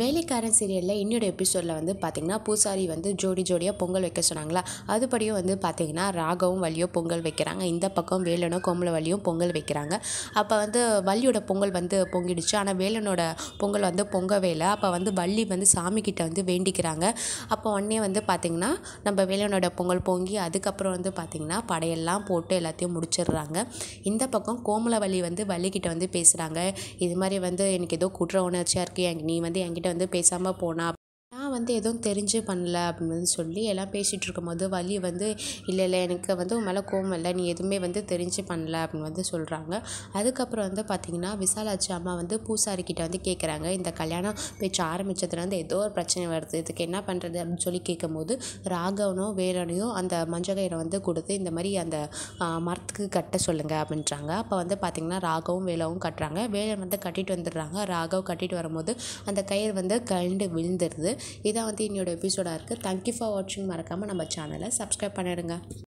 வேலைக்காரன் சீரியலில் இன்னொரு எபிசோடில் வந்து பார்த்திங்கன்னா பூசாரி வந்து ஜோடி ஜோடியாக பொங்கல் வைக்க சொன்னாங்களா அதுபடியும் வந்து பார்த்திங்கன்னா ராகவும் வழியோ பொங்கல் வைக்கிறாங்க இந்த பக்கம் வேலனோ கோம்பல வலியும் பொங்கல் வைக்கிறாங்க அப்போ வந்து வள்ளியோட பொங்கல் வந்து பொங்கிடுச்சு ஆனால் வேலனோட பொங்கல் வந்து பொங்கவே இல்லை அப்போ வந்து வள்ளி வந்து சாமிக்கிட்ட வந்து வேண்டிக்கிறாங்க அப்போ உடனே வந்து பார்த்திங்கன்னா நம்ம வேலனோட பொங்கல் பொங்கி அதுக்கப்புறம் வந்து பார்த்திங்கன்னா படையெல்லாம் போட்டு எல்லாத்தையும் முடிச்சிடுறாங்க இந்த பக்கம் கோமல வலி வந்து வள்ளிக்கிட்ட வந்து பேசுகிறாங்க இது மாதிரி வந்து எனக்கு ஏதோ குற்ற உணர்ச்சியாக இருக்குது நீ வந்து என் என்கிட்ட வந்து பேசாமல் போனால் வந்து எதுவும் தெரிஞ்சு பண்ணல அப்படின்னு சொல்லி எல்லாம் பேசிகிட்ருக்கும் போது வலி வந்து இல்லை இல்லை எனக்கு வந்து உன் மேலே கோவம் இல்லை நீ எதுவுமே வந்து தெரிஞ்சு பண்ணல அப்படின்னு வந்து சொல்கிறாங்க அதுக்கப்புறம் வந்து பார்த்திங்கன்னா விசாலாட்சி அம்மா வந்து பூசாரிக்கிட்ட வந்து கேட்குறாங்க இந்த கல்யாணம் பேச்சு வந்து ஏதோ ஒரு பிரச்சனை வருது இதுக்கு என்ன பண்ணுறது அப்படின்னு சொல்லி கேட்கும்போது ராகவனோ வேலனையும் அந்த மஞ்சகையரை வந்து கொடுத்து இந்த மாதிரி அந்த மரத்துக்கு கட்ட சொல்லுங்கள் அப்படின்றாங்க அப்போ வந்து பார்த்திங்கன்னா ராகவும் வேலவும் கட்டுறாங்க வேலன் வந்து கட்டிட்டு வந்துடுறாங்க ராகவ் கட்டிட்டு வரும்போது அந்த கயிறு வந்து கழண்டு விழுந்துடுது இதான் வந்து என்னோடய எபிசோடாக இருக்குது தேங்க்யூ ஃபார் வாட்சிங் மறக்காமல் நம்ம சேனலை சப்ஸ்கிரைப் பண்ணிடுங்க